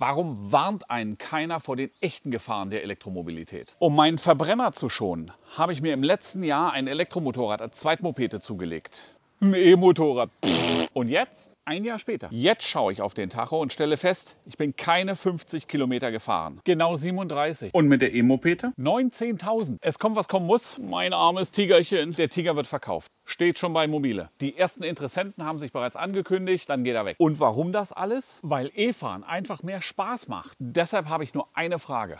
Warum warnt einen keiner vor den echten Gefahren der Elektromobilität? Um meinen Verbrenner zu schonen, habe ich mir im letzten Jahr ein Elektromotorrad als Zweitmopete zugelegt. Ein E-Motorrad. Und jetzt, ein Jahr später, jetzt schaue ich auf den Tacho und stelle fest, ich bin keine 50 Kilometer gefahren. Genau 37. Und mit der E-Mopete? 19.000. Es kommt, was kommen muss. Mein armes Tigerchen. Der Tiger wird verkauft. Steht schon bei Mobile. Die ersten Interessenten haben sich bereits angekündigt, dann geht er weg. Und warum das alles? Weil E-Fahren einfach mehr Spaß macht. Deshalb habe ich nur eine Frage.